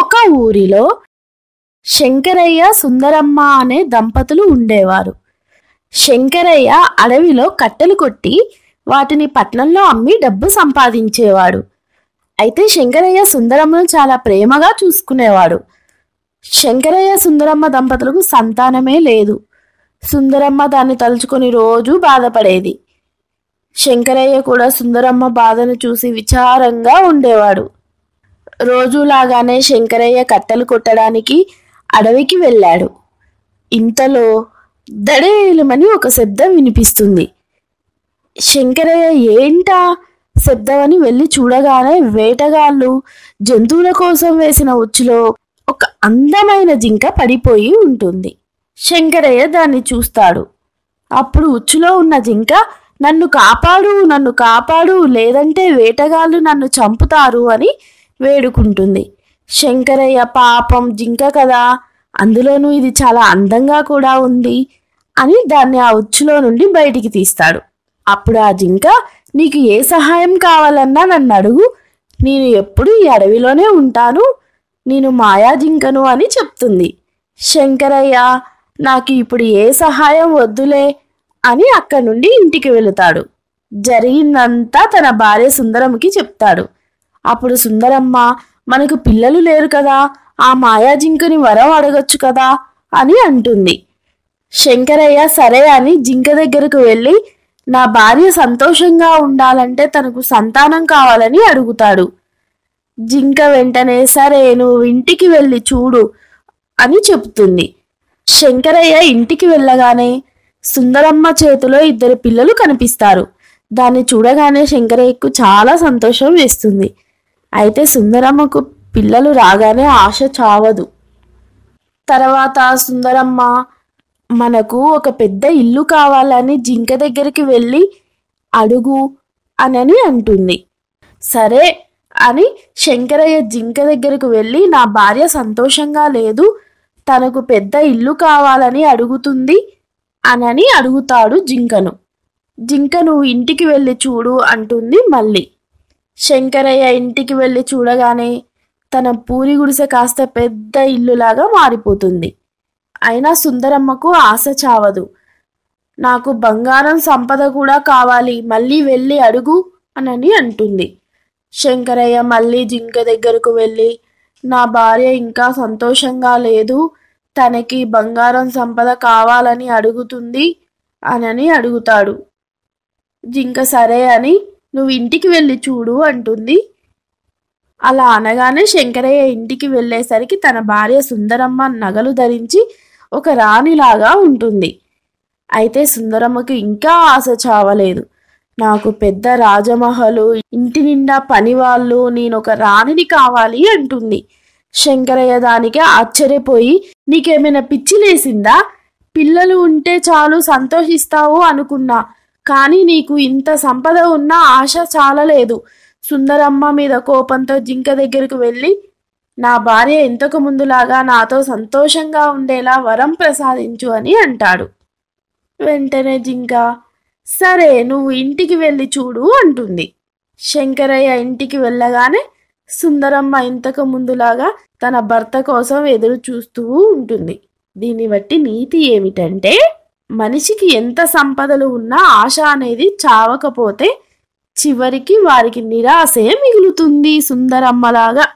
ఒక ఊరిలో శంకరయ్య సుందరమ్మ అనే దంపతులు ఉండేవారు శంకరయ్య అడవిలో కట్టెలు కొట్టి వాటిని పట్నంలో అమ్మి డబ్బు సంపాదించేవాడు అయితే శంకరయ్య సుందరమ్మను చాలా ప్రేమగా చూసుకునేవాడు శంకరయ్య సుందరమ్మ దంపతులకు సంతానమే లేదు సుందరమ్మ దాన్ని తలుచుకొని రోజూ బాధపడేది శంకరయ్య కూడా సుందరమ్మ బాధను చూసి విచారంగా ఉండేవాడు రోజులాగానే శంకరయ్య కట్టెలు కొట్టడానికి అడవికి వెళ్ళాడు ఇంతలో దడేలమని ఒక శబ్దం వినిపిస్తుంది శంకరయ్య ఏంటా శబ్దమని వెళ్ళి చూడగానే వేటగాళ్ళు జంతువుల కోసం వేసిన ఉచ్చులో ఒక అందమైన జింక పడిపోయి ఉంటుంది శంకరయ్య దాన్ని చూస్తాడు అప్పుడు ఉచ్చులో ఉన్న జింక నన్ను కాపాడు నన్ను కాపాడు లేదంటే వేటగాళ్ళు నన్ను చంపుతారు అని వేడుకుంటుంది శంకరయ్య పాపం జింక కదా అందులోనూ ఇది చాలా అందంగా కూడా ఉంది అని దాన్ని ఆ ఉచ్చులో నుండి బయటికి తీస్తాడు అప్పుడు ఆ జింక నీకు ఏ సహాయం కావాలన్నా నన్ను అడుగు నేను ఎప్పుడు ఈ అడవిలోనే ఉంటాను నేను మాయా జింకను అని చెప్తుంది శంకరయ్య నాకు ఇప్పుడు ఏ సహాయం వద్దులే అని అక్కడి నుండి ఇంటికి వెళుతాడు జరిగిందంతా తన భార్య సుందరంకి చెప్తాడు అప్పుడు సుందరమ్మ మనకు పిల్లలు లేరు కదా ఆ మాయాజింకని వరం అడగొచ్చు కదా అని అంటుంది శంకరయ్య సరే అని జింక దగ్గరకు వెళ్ళి నా భార్య సంతోషంగా ఉండాలంటే తనకు సంతానం కావాలని అడుగుతాడు జింక వెంటనే సరే నువ్వు ఇంటికి వెళ్ళి చూడు అని చెప్తుంది శంకరయ్య ఇంటికి వెళ్ళగానే సుందరమ్మ చేతిలో ఇద్దరు పిల్లలు కనిపిస్తారు దాన్ని చూడగానే శంకరయ్యకు చాలా సంతోషం వేస్తుంది అయితే సుందరమ్మకు పిల్లలు రాగానే ఆశ చావదు తర్వాత సుందరమ్మ మనకు ఒక పెద్ద ఇల్లు కావాలని జింక దగ్గరికి వెళ్ళి అడుగు అనని అంటుంది సరే అని శంకరయ్య జింక దగ్గరకు వెళ్ళి నా భార్య సంతోషంగా లేదు తనకు పెద్ద ఇల్లు కావాలని అడుగుతుంది అనని అడుగుతాడు జింకను జింకను ఇంటికి వెళ్ళి చూడు అంటుంది మళ్ళీ శంకరయ్య ఇంటికి వెళ్ళి చూడగానే తన పూరి గుడిసె కాస్త పెద్ద ఇల్లులాగా మారిపోతుంది అయినా సుందరమ్మకు ఆశ చావదు నాకు బంగారం సంపద కూడా కావాలి మళ్ళీ వెళ్ళి అడుగు అనని అంటుంది శంకరయ్య మళ్ళీ జింక దగ్గరకు వెళ్ళి నా భార్య ఇంకా సంతోషంగా లేదు తనకి బంగారం సంపద కావాలని అడుగుతుంది అనని అడుగుతాడు జింక సరే అని నువ్వు ఇంటికి వెళ్ళి చూడు అంటుంది అలా అనగానే శంకరయ్య ఇంటికి వెళ్ళేసరికి తన భార్య సుందరమ్మ నగలు ధరించి ఒక రాణిలాగా ఉంటుంది అయితే సుందరమ్మకు ఇంకా ఆశ చావలేదు నాకు పెద్ద రాజమహలు ఇంటి నిండా పనివాళ్ళు నేను ఒక రాణిని కావాలి అంటుంది శంకరయ్య దానికి ఆశ్చర్యపోయి నీకేమైనా పిచ్చి లేసిందా పిల్లలు ఉంటే చాలు సంతోషిస్తావు అనుకున్నా కానీ నీకు ఇంత సంపద ఉన్నా ఆశ చాలలేదు సుందరమ్మ మీద కోపంతో జింక దగ్గరకు వెళ్ళి నా భార్య ఇంతకు ముందులాగా నాతో సంతోషంగా ఉండేలా వరం ప్రసాదించు అని అంటాడు వెంటనే జింక సరే నువ్వు ఇంటికి వెళ్ళి చూడు అంటుంది శంకరయ్య ఇంటికి వెళ్ళగానే సుందరమ్మ ఇంతకు ముందులాగా తన భర్త కోసం ఎదురు చూస్తూ ఉంటుంది దీన్ని బట్టి నీతి ఏమిటంటే మనిషికి ఎంత సంపదలు ఉన్నా ఆశ అనేది చావకపోతే చివరికి వారికి నిరాశే మిగులుతుంది సుందరమ్మలాగా